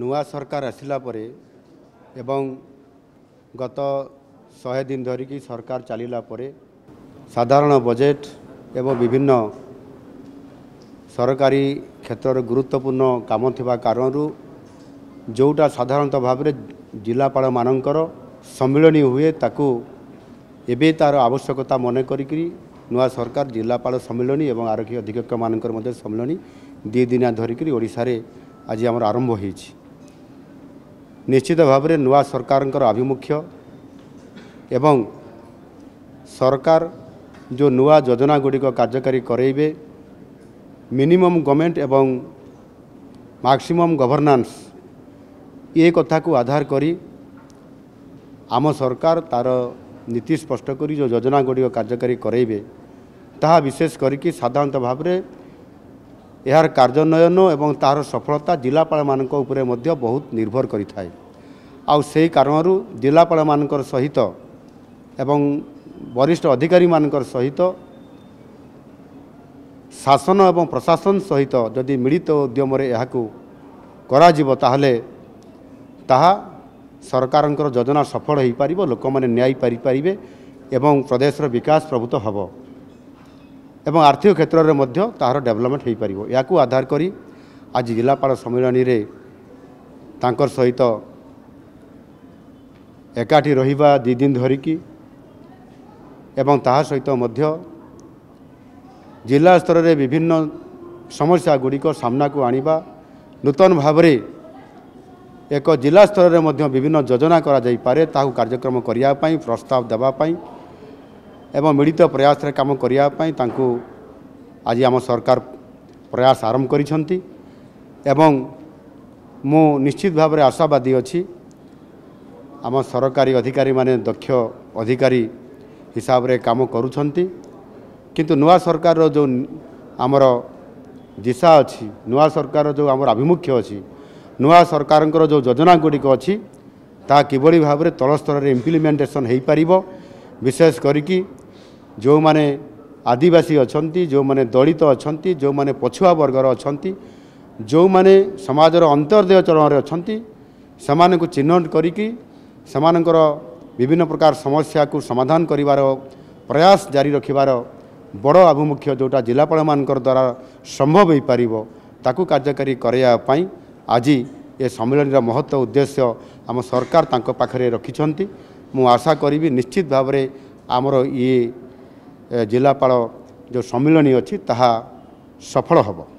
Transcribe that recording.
ନୂଆ ସରକାର ଆସିଲା ପରେ ଏବଂ ଗତ ଶହେ ଦିନ ଧରିକି ସରକାର ଚାଲିଲା ପରେ ସାଧାରଣ ବଜେଟ୍ ଏବଂ ବିଭିନ୍ନ ସରକାରୀ କ୍ଷେତ୍ରର ଗୁରୁତ୍ୱପୂର୍ଣ୍ଣ କାମ ଥିବା କାରଣରୁ ଯେଉଁଟା ସାଧାରଣତଃ ଭାବରେ ଜିଲ୍ଲାପାଳମାନଙ୍କର ସମ୍ମିଳନୀ ହୁଏ ତାକୁ ଏବେ ତା'ର ଆବଶ୍ୟକତା ମନେ କରିକି ନୂଆ ସରକାର ଜିଲ୍ଲାପାଳ ସମ୍ମିଳନୀ ଏବଂ ଆରକ୍ଷୀ ଅଧିକ୍ଷକମାନଙ୍କର ମଧ୍ୟ ସମ୍ମିଳନୀ ଦୁଇ ଦିନିଆ ଧରିକିରି ଓଡ଼ିଶାରେ ଆଜି ଆମର ଆରମ୍ଭ ହୋଇଛି ନିଶ୍ଚିତ ଭାବରେ ନୂଆ ସରକାରଙ୍କର ଆଭିମୁଖ୍ୟ ଏବଂ ସରକାର ଯେଉଁ ନୂଆ ଯୋଜନା ଗୁଡ଼ିକ କାର୍ଯ୍ୟକାରୀ କରେଇବେ ମିନିମମ୍ ଗଭର୍ଣ୍ଣମେଣ୍ଟ ଏବଂ ମାକ୍ସିମମ୍ ଗଭର୍ଣ୍ଣାନ୍ସ ଏ କଥାକୁ ଆଧାର କରି ଆମ ସରକାର ତା'ର ନୀତି ସ୍ପଷ୍ଟ କରି ଯେଉଁ ଯୋଜନା ଗୁଡ଼ିକ କାର୍ଯ୍ୟକାରୀ କରେଇବେ ତାହା ବିଶେଷ କରିକି ସାଧାରଣତଃ ଭାବରେ ଏହାର କାର୍ଯ୍ୟାନ୍ୱୟନ ଏବଂ ତାହାର ସଫଳତା ଜିଲ୍ଲାପାଳମାନଙ୍କ ଉପରେ ମଧ୍ୟ ବହୁତ ନିର୍ଭର କରିଥାଏ ଆଉ ସେହି କାରଣରୁ ଜିଲ୍ଲାପାଳମାନଙ୍କର ସହିତ ଏବଂ ବରିଷ୍ଠ ଅଧିକାରୀମାନଙ୍କର ସହିତ ଶାସନ ଏବଂ ପ୍ରଶାସନ ସହିତ ଯଦି ମିଳିତ ଉଦ୍ୟମରେ ଏହାକୁ କରାଯିବ ତାହେଲେ ତାହା ସରକାରଙ୍କର ଯୋଜନା ସଫଳ ହୋଇପାରିବ ଲୋକମାନେ ନ୍ୟାୟ ପାରିପାରିବେ ଏବଂ ପ୍ରଦେଶର ବିକାଶ ପ୍ରଭୂତ ହେବ ଏବଂ ଆର୍ଥିକ କ୍ଷେତ୍ରରେ ମଧ୍ୟ ତାହାର ଡେଭଲପମେଣ୍ଟ ହୋଇପାରିବ ଏହାକୁ ଆଧାର କରି ଆଜି ଜିଲ୍ଲାପାଳ ସମ୍ମିଳନୀରେ ତାଙ୍କର ସହିତ ଏକାଠି ରହିବା ଦୁଇ ଦିନ ଧରିକି ଏବଂ ତାହା ସହିତ ମଧ୍ୟ ଜିଲ୍ଲା ସ୍ତରରେ ବିଭିନ୍ନ ସମସ୍ୟା ଗୁଡ଼ିକ ସାମ୍ନାକୁ ଆଣିବା ନୂତନ ଭାବରେ ଏକ ଜିଲ୍ଲା ସ୍ତରରେ ମଧ୍ୟ ବିଭିନ୍ନ ଯୋଜନା କରାଯାଇପାରେ ତାହାକୁ କାର୍ଯ୍ୟକ୍ରମ କରିବା ପାଇଁ ପ୍ରସ୍ତାବ ଦେବା ପାଇଁ ଏବଂ ମିଳିତ ପ୍ରୟାସରେ କାମ କରିବା ପାଇଁ ତାଙ୍କୁ ଆଜି ଆମ ସରକାର ପ୍ରୟାସ ଆରମ୍ଭ କରିଛନ୍ତି ଏବଂ ମୁଁ ନିଶ୍ଚିତ ଭାବରେ ଆଶାବାଦୀ ଅଛି ଆମ ସରକାରୀ ଅଧିକାରୀମାନେ ଦକ୍ଷ ଅଧିକାରୀ ହିସାବରେ କାମ କରୁଛନ୍ତି କିନ୍ତୁ ନୂଆ ସରକାରର ଯେଉଁ ଆମର ଦିଶା ଅଛି ନୂଆ ସରକାରର ଯେଉଁ ଆମର ଆଭିମୁଖ୍ୟ ଅଛି ନୂଆ ସରକାରଙ୍କର ଯେଉଁ ଯୋଜନା ଗୁଡ଼ିକ ଅଛି ତାହା କିଭଳି ଭାବରେ ତଳ ସ୍ତରରେ ଇମ୍ପ୍ଲିମେଣ୍ଟେସନ୍ ହୋଇପାରିବ ବିଶେଷ କରିକି ଯେଉଁମାନେ ଆଦିବାସୀ ଅଛନ୍ତି ଯେଉଁମାନେ ଦଳିତ ଅଛନ୍ତି ଯେଉଁମାନେ ପଛୁଆ ବର୍ଗର ଅଛନ୍ତି ଯେଉଁମାନେ ସମାଜର ଅନ୍ତର୍ଦେୟ ଚରଣରେ ଅଛନ୍ତି ସେମାନଙ୍କୁ ଚିହ୍ନଟ କରିକି ସେମାନଙ୍କର ବିଭିନ୍ନ ପ୍ରକାର ସମସ୍ୟାକୁ ସମାଧାନ କରିବାର ପ୍ରୟାସ ଜାରି ରଖିବାର ବଡ଼ ଆଭିମୁଖ୍ୟ ଯେଉଁଟା ଜିଲ୍ଲାପାଳମାନଙ୍କର ଦ୍ୱାରା ସମ୍ଭବ ହୋଇପାରିବ ତାକୁ କାର୍ଯ୍ୟକାରୀ କରାଇବା ପାଇଁ ଆଜି ଏ ସମ୍ମିଳନୀର ମହତ୍ତ୍ୱ ଉଦ୍ଦେଶ୍ୟ ଆମ ସରକାର ତାଙ୍କ ପାଖରେ ରଖିଛନ୍ତି ମୁଁ ଆଶା କରିବି ନିଶ୍ଚିତ ଭାବରେ ଆମର ଇଏ ଜିଲ୍ଲାପାଳ ଯେଉଁ ସମ୍ମିଳନୀ ଅଛି ତାହା ସଫଳ ହେବ